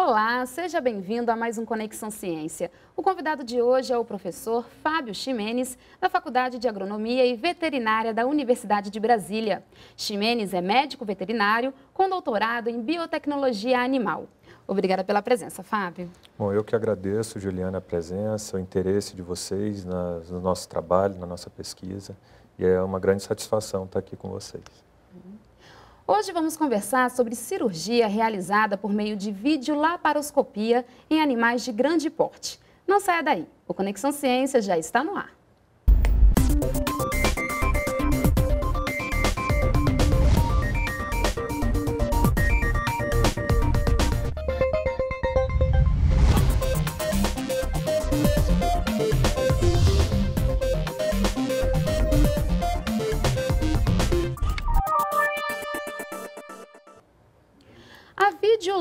Olá, seja bem-vindo a mais um Conexão Ciência. O convidado de hoje é o professor Fábio Ximenes, da Faculdade de Agronomia e Veterinária da Universidade de Brasília. Ximenes é médico veterinário com doutorado em biotecnologia animal. Obrigada pela presença, Fábio. Bom, eu que agradeço, Juliana, a presença, o interesse de vocês no nosso trabalho, na nossa pesquisa. E é uma grande satisfação estar aqui com vocês. Hoje vamos conversar sobre cirurgia realizada por meio de videolaparoscopia em animais de grande porte. Não saia daí, o Conexão Ciência já está no ar.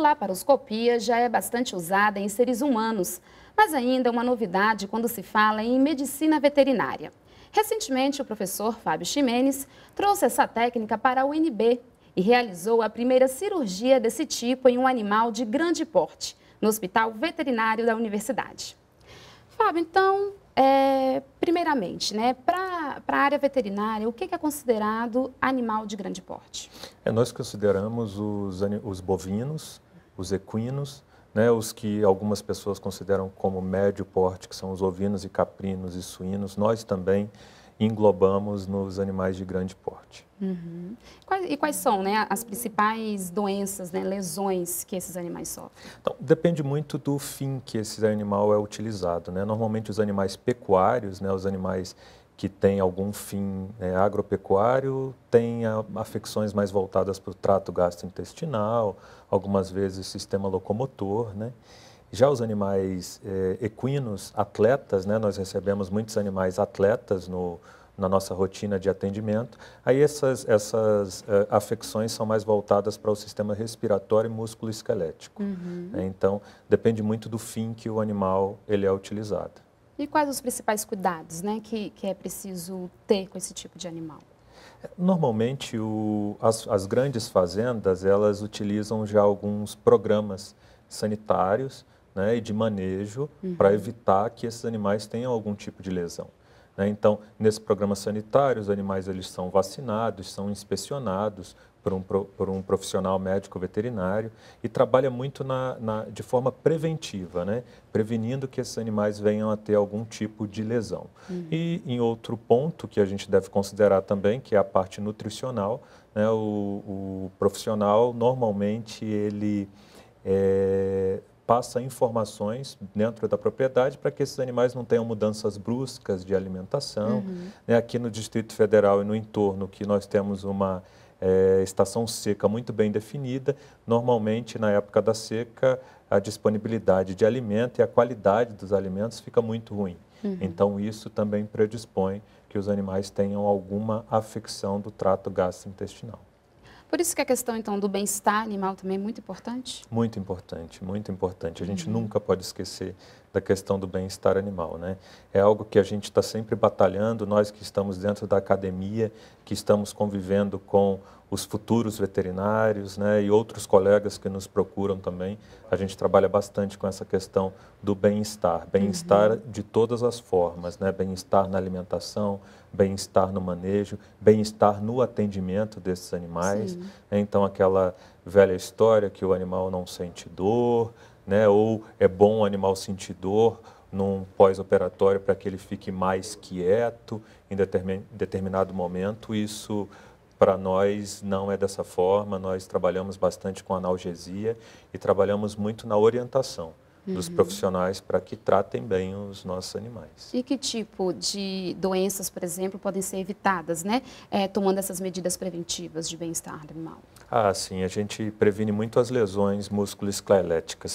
laparoscopia já é bastante usada em seres humanos, mas ainda é uma novidade quando se fala em medicina veterinária. Recentemente, o professor Fábio Ximenes trouxe essa técnica para a UNB e realizou a primeira cirurgia desse tipo em um animal de grande porte, no Hospital Veterinário da Universidade. Fábio, então, é, primeiramente, né, para a área veterinária, o que, é considerado animal de grande porte? É, nós consideramos os, os bovinos, os equinos, né, os que algumas pessoas consideram como médio porte, que são os ovinos e caprinos e suínos, nós também englobamos nos animais de grande porte. Uhum. e quais são né, as principais doenças, né, lesões que esses animais sofrem? Então, depende muito do fim que esse animal é utilizado. Né? Normalmente os animais pecuários, né, os animais que tem algum fim é, agropecuário, tem afecções mais voltadas para o trato gastrointestinal, algumas vezes sistema locomotor, né? Já os animais é, equinos, atletas, né? Nós recebemos muitos animais atletas no, na nossa rotina de atendimento. Aí essas, essas uh, afecções são mais voltadas para o sistema respiratório e músculo esquelético. Uhum. Né, então, depende muito do fim que o animal ele é utilizado. E quais os principais cuidados né, que, que é preciso ter com esse tipo de animal? Normalmente, o, as, as, grandes fazendas, elas utilizam já alguns programas sanitários né, e de manejo uhum. para evitar que esses animais tenham algum tipo de lesão. Né? Então, nesse programa sanitário, os animais eles são vacinados, são inspecionados por um, por um profissional médico veterinário e trabalha muito na, na, de forma preventiva, né? prevenindo que esses animais venham a ter algum tipo de lesão. Uhum. E em outro ponto que a gente deve considerar também, que é a parte nutricional, né? o, o profissional normalmente ele é, passa informações dentro da propriedade para que esses animais não tenham mudanças bruscas de alimentação. Uhum. Né, aqui no Distrito Federal e no entorno, que nós temos uma é, estação seca muito bem definida, normalmente na época da seca a disponibilidade de alimento e a qualidade dos alimentos fica muito ruim. Uhum. Então isso também predispõe que os animais tenham alguma afecção do trato gastrointestinal. Por isso que a questão então do bem-estar animal também é muito importante? Muito importante, muito importante. A gente uhum. nunca pode esquecer da questão do bem-estar animal. Né? É algo que a gente está sempre batalhando, nós que estamos dentro da academia, que estamos convivendo com os futuros veterinários né, e outros colegas que nos procuram também. A gente trabalha bastante com essa questão do bem-estar. Bem-estar uhum. de todas as formas, né? bem-estar na alimentação, bem-estar no manejo, bem-estar no atendimento desses animais. Sim. Então, aquela velha história que o animal não sente dor, né? Ou é bom o animal sentir dor num pós-operatório para que ele fique mais quieto em determinado momento. Isso para nós não é dessa forma. Nós trabalhamos bastante com analgesia e trabalhamos muito na orientação dos uhum. profissionais para que tratem bem os nossos animais. E que tipo de doenças, por exemplo, podem ser evitadas, né? É, tomando essas medidas preventivas de bem-estar animal? Ah, sim, a gente previne muito as lesões músculo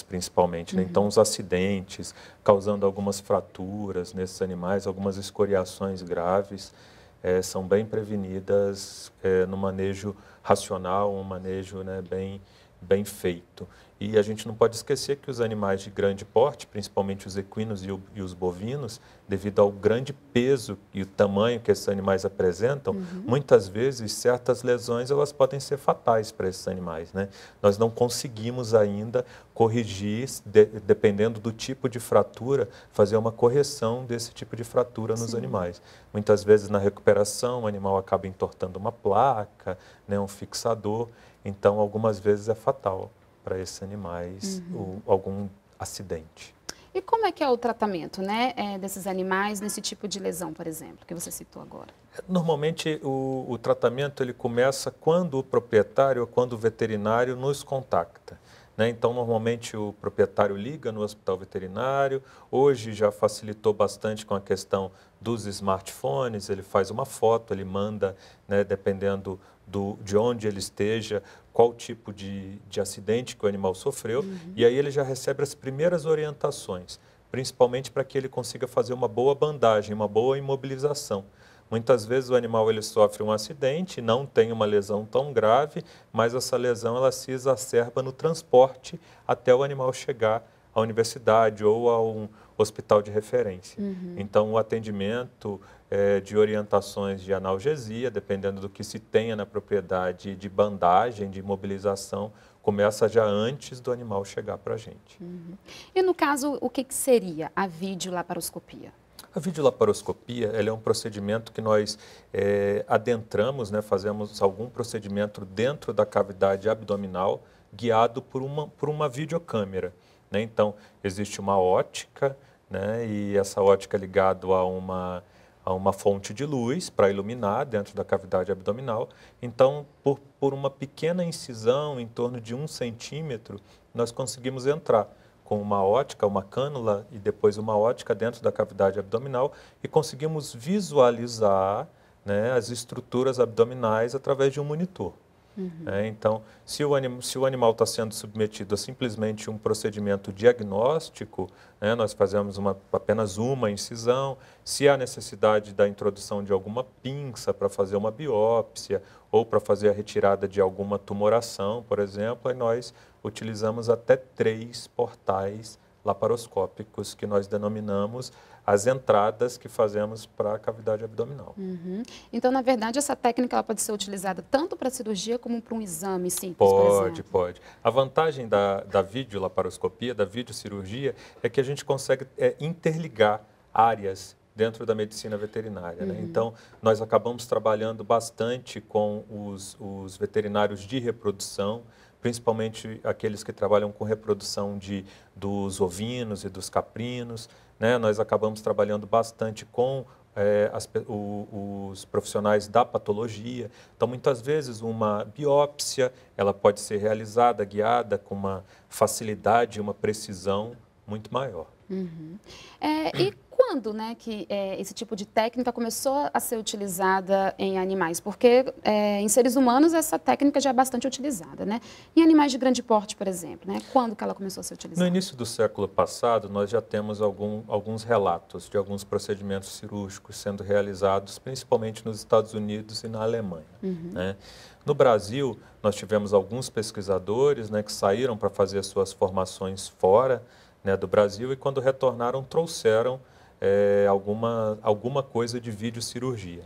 principalmente, né? uhum. então os acidentes, causando algumas fraturas nesses animais, algumas escoriações graves, é, são bem prevenidas é, no manejo racional, um manejo né, bem, bem feito. E a gente não pode esquecer que os animais de grande porte, principalmente os equinos e, o, e os bovinos, devido ao grande peso e o tamanho que esses animais apresentam, uhum. muitas vezes certas lesões elas podem ser fatais para esses animais. Né? Nós não conseguimos ainda corrigir, de, dependendo do tipo de fratura, fazer uma correção desse tipo de fratura nos Sim. animais. Muitas vezes na recuperação o animal acaba entortando uma placa, né, um fixador, então algumas vezes é fatal para esses animais uhum. algum acidente. E como é que é o tratamento né, é, desses animais nesse tipo de lesão, por exemplo, que você citou agora? Normalmente o, o tratamento ele começa quando o proprietário ou quando o veterinário nos contacta. Né? Então, normalmente o proprietário liga no hospital veterinário. Hoje já facilitou bastante com a questão dos smartphones. Ele faz uma foto, ele manda, né, dependendo do, de onde ele esteja, qual tipo de, de acidente que o animal sofreu, uhum. e aí ele já recebe as primeiras orientações, principalmente para que ele consiga fazer uma boa bandagem, uma boa imobilização. Muitas vezes o animal ele sofre um acidente, não tem uma lesão tão grave, mas essa lesão ela se exacerba no transporte até o animal chegar à universidade ou a um hospital de referência. Uhum. Então, o atendimento é, de orientações de analgesia, dependendo do que se tenha na propriedade, de bandagem, de mobilização, começa já antes do animal chegar para a gente. Uhum. E no caso, o que, que seria a videolaparoscopia? A videolaparoscopia ela é um procedimento que nós é, adentramos, né, fazemos algum procedimento dentro da cavidade abdominal guiado por uma, por uma videocâmera. Né? Então, existe uma ótica, né? e essa ótica é ligada a uma, a uma fonte de luz para iluminar dentro da cavidade abdominal. Então, por, por uma pequena incisão, em torno de um centímetro, nós conseguimos entrar com uma ótica, uma cânula e depois uma ótica dentro da cavidade abdominal e conseguimos visualizar né, as estruturas abdominais através de um monitor. Uhum. É, então, se o, anim, se o animal está sendo submetido a simplesmente um procedimento diagnóstico, né, nós fazemos uma, apenas uma incisão. Se há necessidade da introdução de alguma pinça para fazer uma biópsia ou para fazer a retirada de alguma tumoração, por exemplo, aí nós utilizamos até três portais laparoscópicos que nós denominamos as entradas que fazemos para a cavidade abdominal. Uhum. Então, na verdade, essa técnica ela pode ser utilizada tanto para cirurgia como para um exame simples, Pode, pode. A vantagem da, da videolaparoscopia, da videocirurgia, é que a gente consegue é, interligar áreas dentro da medicina veterinária. Né? Uhum. Então, nós acabamos trabalhando bastante com os, os veterinários de reprodução, principalmente aqueles que trabalham com reprodução de, dos ovinos e dos caprinos. Né? Nós acabamos trabalhando bastante com é, as, o, os profissionais da patologia. Então, muitas vezes, uma biópsia ela pode ser realizada, guiada com uma facilidade, uma precisão muito maior. Uhum. É, e quando né, que é, esse tipo de técnica começou a ser utilizada em animais? Porque é, em seres humanos essa técnica já é bastante utilizada, né? Em animais de grande porte, por exemplo, né? Quando que ela começou a ser utilizada? No início do século passado, nós já temos algum, alguns relatos de alguns procedimentos cirúrgicos sendo realizados, principalmente nos Estados Unidos e na Alemanha, uhum. né? No Brasil, nós tivemos alguns pesquisadores né, que saíram para fazer suas formações fora, né, do Brasil e quando retornaram trouxeram é, alguma, alguma coisa de videocirurgia.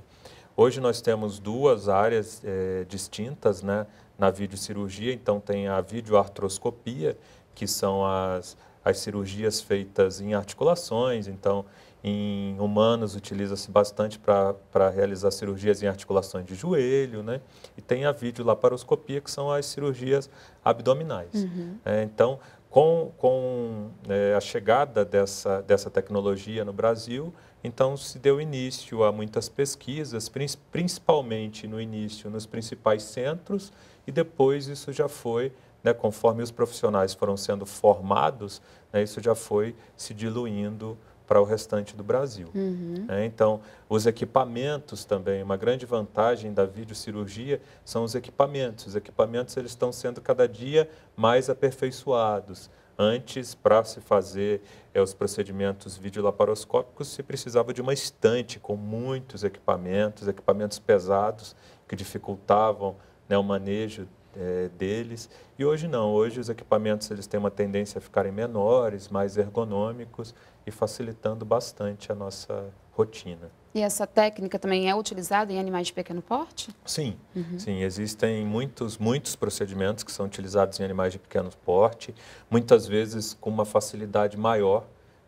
Hoje nós temos duas áreas é, distintas né, na videocirurgia, então tem a videoartroscopia, que são as, as cirurgias feitas em articulações, então em humanos utiliza-se bastante para realizar cirurgias em articulações de joelho, né? E tem a videolaparoscopia, que são as cirurgias abdominais. Uhum. É, então, com, com é, a chegada dessa, dessa tecnologia no Brasil, então se deu início a muitas pesquisas, principalmente no início nos principais centros, e depois isso já foi, né, conforme os profissionais foram sendo formados, né, isso já foi se diluindo para o restante do Brasil. Uhum. É, então, os equipamentos também, uma grande vantagem da videocirurgia são os equipamentos. Os equipamentos eles estão sendo cada dia mais aperfeiçoados. Antes, para se fazer é, os procedimentos videolaparoscópicos, se precisava de uma estante com muitos equipamentos, equipamentos pesados que dificultavam né, o manejo é, deles. E hoje não, hoje os equipamentos eles têm uma tendência a ficarem menores, mais ergonômicos e facilitando bastante a nossa rotina. E essa técnica também é utilizada em animais de pequeno porte? Sim, uhum. sim. Existem muitos, muitos procedimentos que são utilizados em animais de pequeno porte, muitas vezes com uma facilidade maior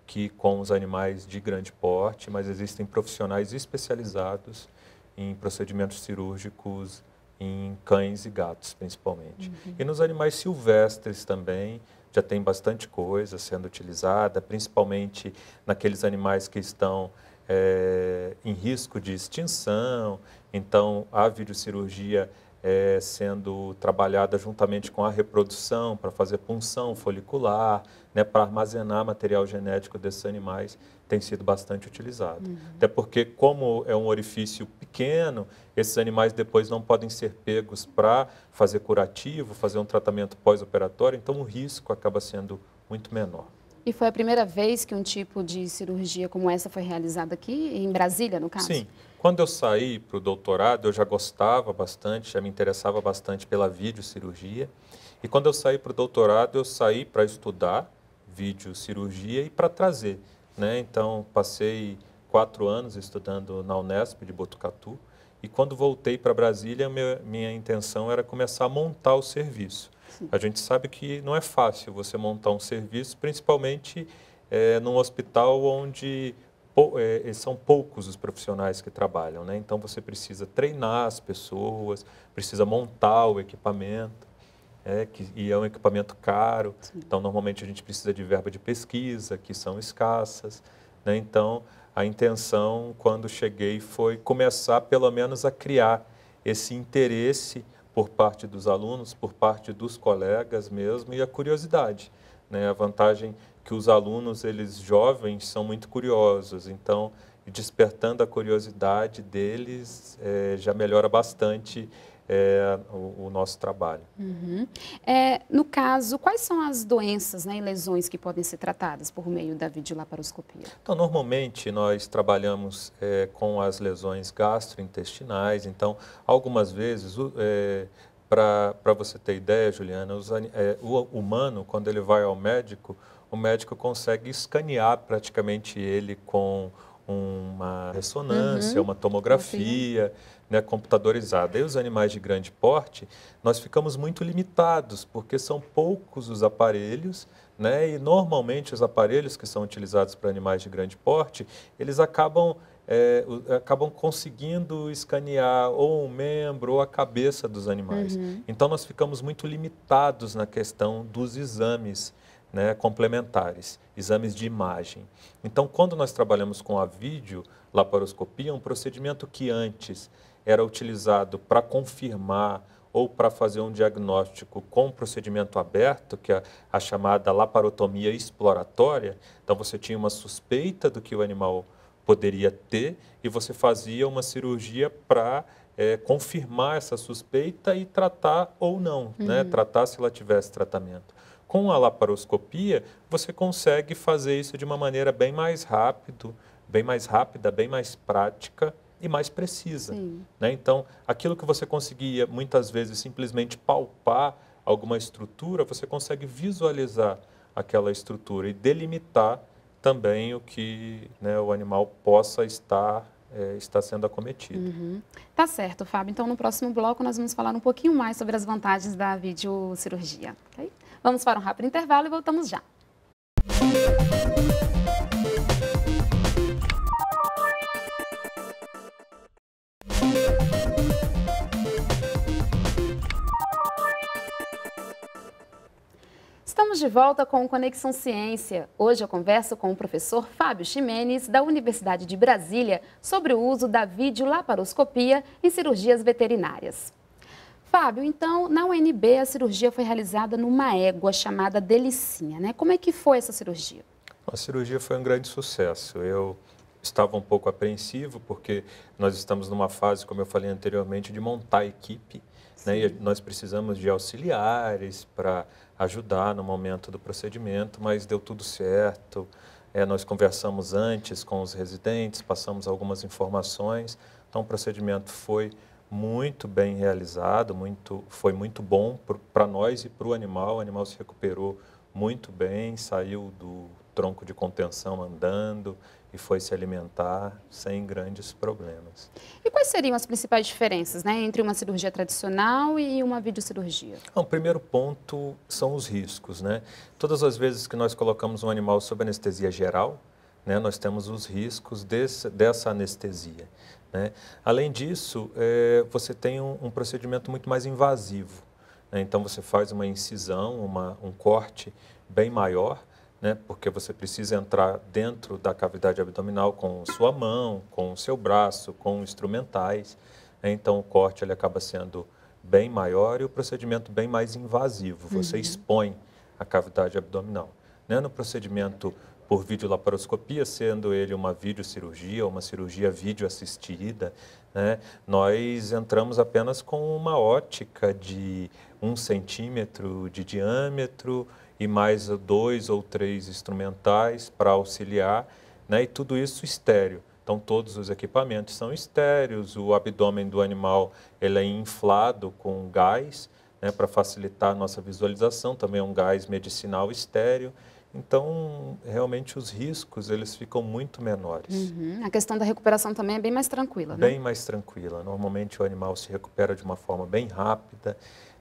que com os animais de grande porte, mas existem profissionais especializados em procedimentos cirúrgicos em cães e gatos, principalmente. Uhum. E nos animais silvestres também, já tem bastante coisa sendo utilizada, principalmente naqueles animais que estão é, em risco de extinção. Então, a videocirurgia é sendo trabalhada juntamente com a reprodução para fazer punção folicular, né, para armazenar material genético desses animais tem sido bastante utilizado. Uhum. Até porque, como é um orifício pequeno, esses animais depois não podem ser pegos para fazer curativo, fazer um tratamento pós-operatório, então o risco acaba sendo muito menor. E foi a primeira vez que um tipo de cirurgia como essa foi realizada aqui, em Brasília, no caso? Sim. Quando eu saí para o doutorado, eu já gostava bastante, já me interessava bastante pela videocirurgia. E quando eu saí para o doutorado, eu saí para estudar videocirurgia e para trazer né? Então, passei quatro anos estudando na Unesp de Botucatu e quando voltei para Brasília, minha, minha, intenção era começar a montar o serviço. Sim. A gente sabe que não é fácil você montar um serviço, principalmente é, num hospital onde pou, é, são poucos os profissionais que trabalham, né? Então, você precisa treinar as pessoas, precisa montar o equipamento é, que, e é um equipamento caro, Sim. então normalmente a gente precisa de verba de pesquisa, que são escassas. Né? Então, a intenção, quando cheguei, foi começar pelo menos a criar esse interesse por parte dos alunos, por parte dos colegas mesmo, e a curiosidade. Né? A vantagem que os alunos, eles jovens, são muito curiosos, então despertando a curiosidade deles é, já melhora bastante é, o, o, nosso trabalho. Uhum. É, no caso, quais são as doenças né, e lesões que podem ser tratadas por meio da videolaparoscopia? Então, normalmente nós trabalhamos é, com as lesões gastrointestinais, então, algumas vezes. É, para você ter ideia, Juliana, os, é, o humano, quando ele vai ao médico, o médico consegue escanear praticamente ele com uma ressonância, uhum. uma tomografia né, computadorizada. E os animais de grande porte, nós ficamos muito limitados, porque são poucos os aparelhos, né, e normalmente os aparelhos que são utilizados para animais de grande porte, eles acabam, é, acabam conseguindo escanear ou um membro ou a cabeça dos animais. Uhum. Então, nós ficamos muito limitados na questão dos exames. Né, complementares, exames de imagem. Então, quando nós trabalhamos com a vídeo laparoscopia, é um procedimento que antes era utilizado para confirmar ou para fazer um diagnóstico com procedimento aberto, que é a chamada laparotomia exploratória. Então você tinha uma suspeita do que o animal poderia ter e você fazia uma cirurgia para é, confirmar essa suspeita e tratar ou não, né? uhum. né? tratar se ela tivesse tratamento. Com a laparoscopia, você consegue fazer isso de uma maneira bem mais rápido, bem mais rápida, bem mais prática e mais precisa. Né? Então, aquilo que você conseguia muitas vezes simplesmente palpar alguma estrutura, você consegue visualizar aquela estrutura e delimitar também o que né, o animal possa estar é, está sendo acometido. Uhum. Tá certo, Fábio. Então, no próximo bloco, nós vamos falar um pouquinho mais sobre as vantagens da videocirurgia. Okay? Vamos para um rápido intervalo e voltamos já. Música Estamos de volta com Conexão Ciência. Hoje eu converso com o professor Fábio Ximenes, da Universidade de Brasília, sobre o uso da videolaparoscopia em cirurgias veterinárias. Fábio, então, na UNB a cirurgia foi realizada numa égua chamada Delicinha, né? Como é que foi essa cirurgia? A cirurgia foi um grande sucesso. Eu estava um pouco apreensivo porque nós estamos numa fase, como eu falei anteriormente, de montar a equipe né? E nós precisamos de auxiliares para ajudar no momento do procedimento, mas deu tudo certo. É, nós conversamos antes com os residentes, passamos algumas informações. Então, o procedimento foi muito bem realizado, muito, foi muito bom para nós e para o animal. O animal se recuperou muito bem, saiu do tronco de contenção andando, e foi se alimentar sem grandes problemas. E quais seriam as principais diferenças né, entre uma cirurgia tradicional e uma videocirurgia? Bom, o primeiro ponto são os riscos. Né? Todas as vezes que nós colocamos um animal sob anestesia geral, né, nós temos os riscos desse, dessa anestesia. Né? Além disso, é, você tem um, um, procedimento muito mais invasivo. Né? Então, você faz uma incisão, uma, um corte bem maior, né? Porque você precisa entrar dentro da cavidade abdominal com sua mão, com o seu braço, com instrumentais. Né? Então o corte ele acaba sendo bem maior e o procedimento bem mais invasivo. Você uhum. expõe a cavidade abdominal. Né? No procedimento por videolaparoscopia, sendo ele uma videocirurgia, uma cirurgia videoassistida, né? nós entramos apenas com uma ótica de um centímetro de diâmetro e mais dois ou três instrumentais para auxiliar, né? e tudo isso estéreo. Então, todos os equipamentos são estéreos, o abdômen do animal ele é inflado com gás, né, para facilitar a nossa visualização, também é um gás medicinal estéreo. Então, realmente, os riscos eles ficam muito menores. Uhum. A questão da recuperação também é bem mais tranquila, né? Bem mais tranquila. Normalmente, o animal se recupera de uma forma bem rápida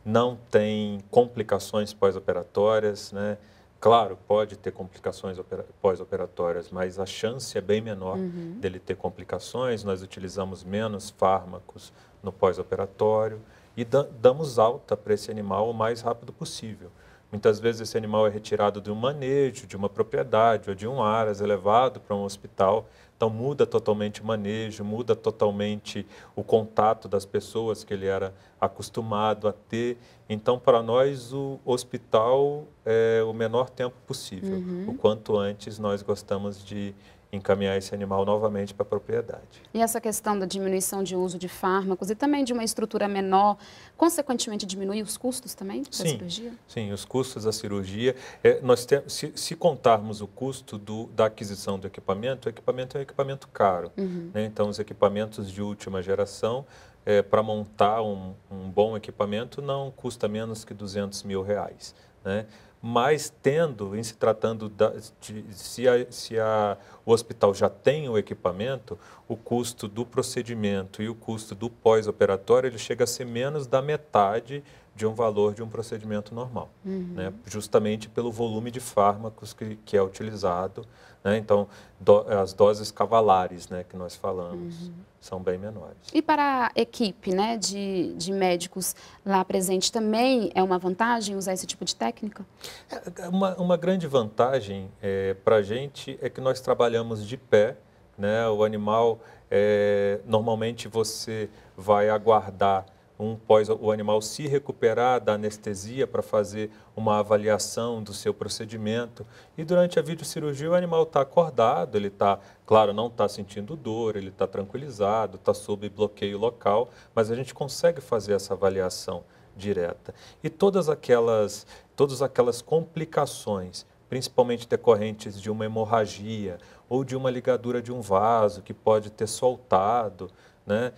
não tem complicações pós-operatórias, né? Claro, pode ter complicações pós-operatórias, mas a chance é bem menor uhum. dele ter complicações. Nós utilizamos menos fármacos no pós-operatório e damos alta para esse animal o mais rápido possível. Muitas vezes esse animal é retirado de um manejo, de uma propriedade ou de um aras, levado para um hospital então muda totalmente o manejo, muda totalmente o contato das pessoas que ele era acostumado a ter. Então, para nós, o hospital é o menor tempo possível. Uhum. O quanto antes nós gostamos de encaminhar esse animal novamente para a propriedade. E essa questão da diminuição de uso de fármacos e também de uma estrutura menor, consequentemente diminui os custos também da sim, cirurgia? Sim, os custos da cirurgia. É, nós se, se, contarmos o custo do, da aquisição do equipamento, o equipamento é um equipamento caro. Uhum. Né? Então, os equipamentos de última geração, é, para montar um, um bom equipamento, não custa menos que 200 mil reais. Né? mas tendo, em se tratando da, de, se, a, se a, o hospital já tem o equipamento, o custo do procedimento e o custo do pós-operatório ele chega a ser menos da metade de um valor de um procedimento normal, uhum. né? justamente pelo volume de fármacos que, que é utilizado. Né? Então, do, as doses cavalares né, que nós falamos uhum. são bem menores. E para a equipe né, de, de médicos lá presente, também é uma vantagem usar esse tipo de técnica? É, é uma, uma grande vantagem é, para a gente é que nós trabalhamos de pé, né? o animal, é, normalmente você vai aguardar um pós o animal se recuperar da anestesia para fazer uma avaliação do seu procedimento. E durante a videocirurgia o animal está acordado, ele está, claro, não está sentindo dor, ele está tranquilizado, está sob bloqueio local, mas a gente consegue fazer essa avaliação direta. E todas aquelas, todas aquelas complicações principalmente decorrentes de uma hemorragia ou de uma ligadura de um vaso que pode ter soltado, né?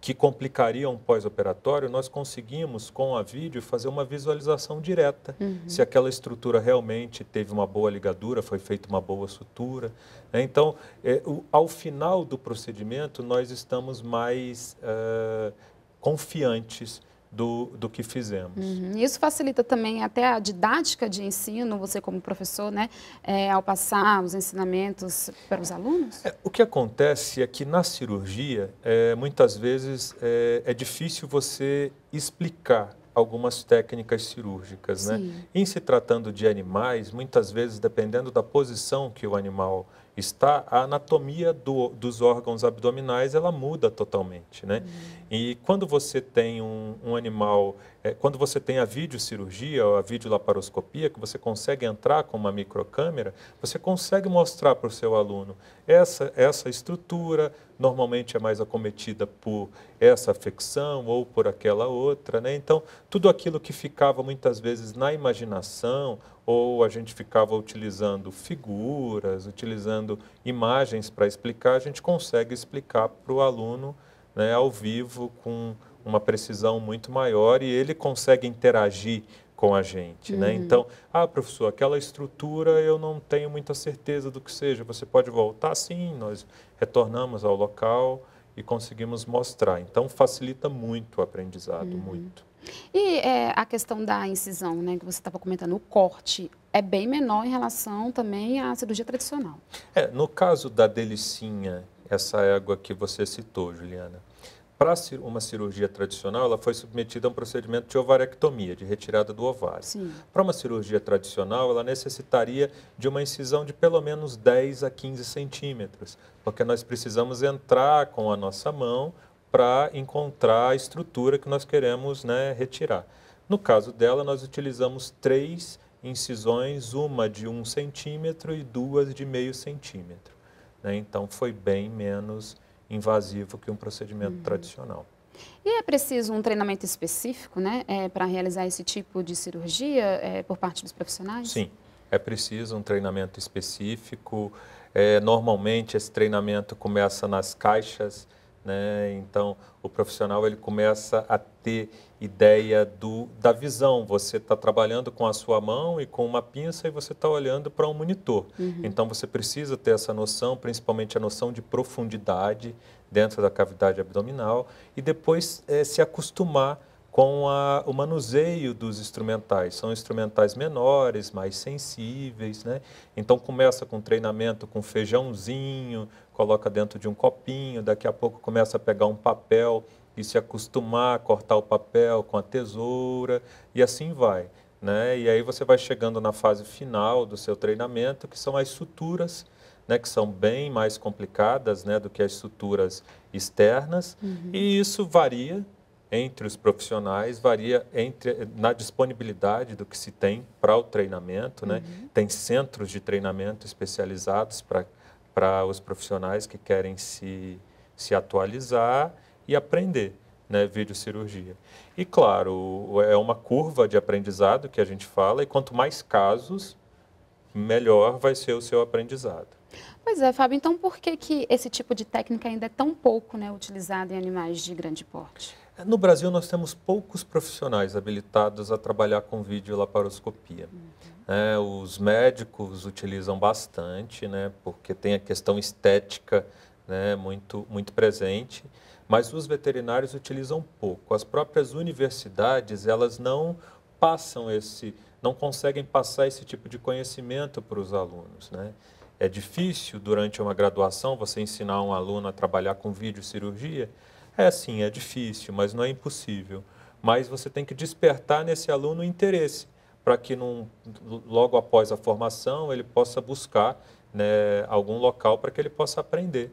que complicaria um pós-operatório, nós conseguimos, com a vídeo, fazer uma visualização direta. Uhum. Se aquela estrutura realmente teve uma boa ligadura, foi feita uma boa sutura. Né? Então, é, o, ao final do procedimento, nós estamos mais uh, confiantes do, do que fizemos. Uhum. Isso facilita também até a didática de ensino, você como professor, né, é, ao passar os ensinamentos para os alunos? É, o que acontece é que na cirurgia, é, muitas vezes, é, é difícil você explicar algumas técnicas cirúrgicas. Né? Em se tratando de animais, muitas vezes, dependendo da posição que o animal está a anatomia do, dos órgãos abdominais, ela muda totalmente, né? Uhum. E quando você tem um, um animal, é, quando você tem a videocirurgia ou a videolaparoscopia, que você consegue entrar com uma microcâmera, você consegue mostrar para o seu aluno essa, essa estrutura, normalmente é mais acometida por essa afecção ou por aquela outra, né? Então, tudo aquilo que ficava muitas vezes na imaginação ou a gente ficava utilizando figuras, utilizando imagens para explicar, a gente consegue explicar para o aluno né, ao vivo com uma precisão muito maior e ele consegue interagir com a gente, né? uhum. né? Então, ah, professor, aquela estrutura eu não tenho muita certeza do que seja. Você pode voltar? Sim, nós retornamos ao local e conseguimos mostrar. Então, facilita muito o aprendizado, uhum. muito. E é, a questão da incisão, né, que você estava comentando, o corte é bem menor em relação também à cirurgia tradicional. É, no caso da delicinha, essa égua que você citou, Juliana, para uma cirurgia tradicional, ela foi submetida a um procedimento de ovarectomia, de retirada do ovário. Para uma cirurgia tradicional, ela necessitaria de uma incisão de pelo menos 10 a 15 centímetros, porque nós precisamos entrar com a nossa mão para encontrar a estrutura que nós queremos né, retirar. No caso dela, nós utilizamos três incisões, uma de um centímetro e duas de meio centímetro. Né? Então, foi bem menos invasivo que um procedimento uhum. tradicional. E é preciso um treinamento específico né, é, para realizar esse tipo de cirurgia é, por parte dos profissionais? Sim, é preciso um treinamento específico. É, normalmente, esse treinamento começa nas caixas né? Então, o profissional ele começa a ter ideia do, da visão. Você está trabalhando com a sua mão e com uma pinça e você está olhando para um monitor. Uhum. Então, você precisa ter essa noção, principalmente a noção de profundidade dentro da cavidade abdominal e depois é, se acostumar com a, o manuseio dos instrumentais. São instrumentais menores, mais sensíveis, né? Então começa com treinamento com feijãozinho, coloca dentro de um copinho, daqui a pouco começa a pegar um papel e se acostumar a cortar o papel com a tesoura e assim vai. Né? E aí você vai chegando na fase final do seu treinamento, que são as suturas, né? que são bem mais complicadas né? do que as suturas externas, uhum. e isso varia entre os profissionais, varia entre, na disponibilidade do que se tem para o treinamento. Né? Uhum. Tem centros de treinamento especializados para para os profissionais que querem se, se atualizar e aprender né, videocirurgia. E claro, é uma curva de aprendizado que a gente fala, e quanto mais casos, melhor vai ser o seu aprendizado. Pois é, Fábio, então por que, que esse tipo de técnica ainda é tão pouco né, utilizado em animais de grande porte? No Brasil, nós temos poucos profissionais habilitados a trabalhar com videolaparoscopia. Uhum. É, os médicos utilizam bastante, né, porque tem a questão estética né, muito, muito presente, mas os veterinários utilizam pouco. As próprias universidades, elas não passam esse, não conseguem passar esse tipo de conhecimento para os alunos, né? É difícil durante uma graduação você ensinar um aluno a trabalhar com videocirurgia, cirurgia é sim, é difícil, mas não é impossível. Mas você tem que despertar nesse aluno o interesse, para que num, logo após a formação ele possa buscar né, algum local para que ele possa aprender.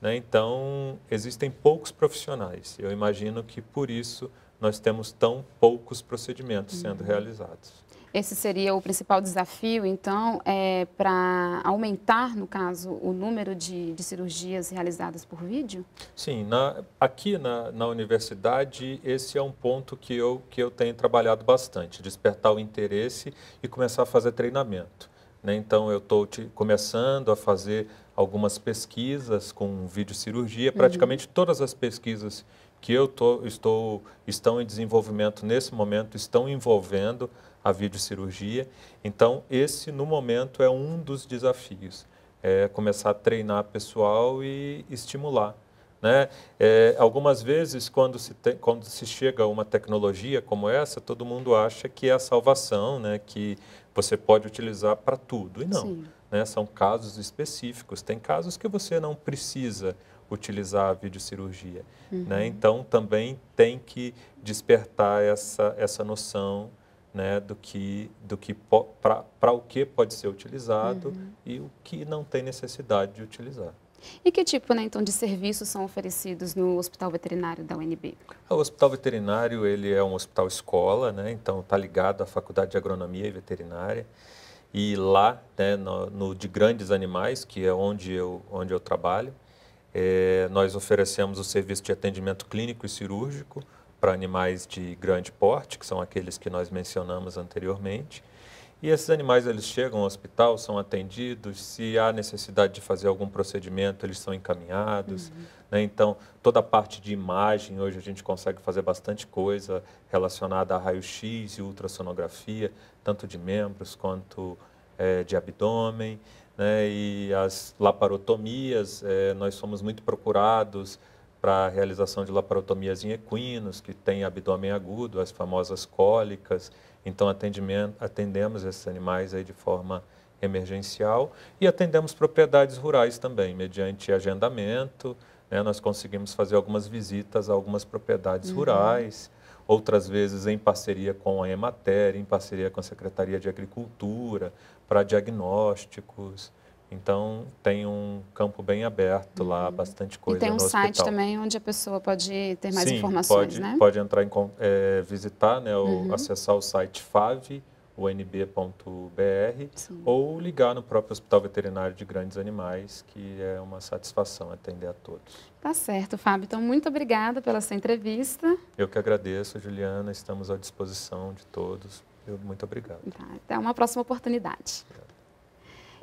Né? Então, existem poucos profissionais. Eu imagino que por isso nós temos tão poucos procedimentos sendo uhum. realizados. Esse seria o principal desafio, então, é para aumentar, no caso, o número de, de cirurgias realizadas por vídeo? Sim, na, aqui na, na universidade, esse é um ponto que eu, que eu tenho trabalhado bastante, despertar o interesse e começar a fazer treinamento. Né? Então, eu estou começando a fazer algumas pesquisas com videocirurgia, uhum. praticamente uhum. todas as pesquisas que eu tô, estou estão em desenvolvimento nesse momento, estão envolvendo a videocirurgia. Então, esse, no momento, é um dos desafios. É começar a treinar pessoal e estimular. Né? É, algumas vezes, quando se, te, quando se chega a uma tecnologia como essa, todo mundo acha que é a salvação, né? que você pode utilizar para tudo. E não. Né? São casos específicos. Tem casos que você não precisa utilizar a videocirurgia. Uhum. Né? Então, também tem que despertar essa, essa noção né, do que do que para o que pode ser utilizado uhum. e o que não tem necessidade de utilizar. E que tipo, né, então, de serviços são oferecidos no Hospital Veterinário da UNB? O Hospital Veterinário ele é um hospital escola, né, então está ligado à Faculdade de Agronomia e Veterinária e lá, né, no, no, de grandes animais, que é onde eu onde eu trabalho, é, nós oferecemos o serviço de atendimento clínico e cirúrgico para animais de grande porte, que são aqueles que nós mencionamos anteriormente. E esses animais eles chegam ao hospital, são atendidos, se há necessidade de fazer algum procedimento, eles são encaminhados. Uhum. Né? Então, toda a parte de imagem, hoje a gente consegue fazer bastante coisa relacionada a raio-x e ultrassonografia, tanto de membros quanto é, de abdômen. Né? E as laparotomias, é, nós somos muito procurados para a realização de laparotomias em equinos, que têm abdômen agudo, as famosas cólicas. Então, atendemos esses animais aí de forma emergencial e atendemos propriedades rurais também, mediante agendamento. Né? Nós conseguimos fazer algumas visitas a algumas propriedades uhum. rurais, outras vezes em parceria com a Emater, em parceria com a Secretaria de Agricultura, para diagnósticos. Então, tem um campo bem aberto uhum. lá, bastante coisa. E tem um site hospital. também onde a pessoa pode ter mais Sim, informações, pode, né? pode entrar em é, visitar, né, uhum. acessar o site favunb.br ou ligar no próprio Hospital Veterinário de Grandes Animais, que é uma satisfação atender a todos. Tá certo, Fábio. Então, muito obrigada pela sua entrevista. Eu que agradeço, Juliana. Estamos à disposição de todos. Eu, muito obrigado. Tá, até uma próxima oportunidade. Obrigado.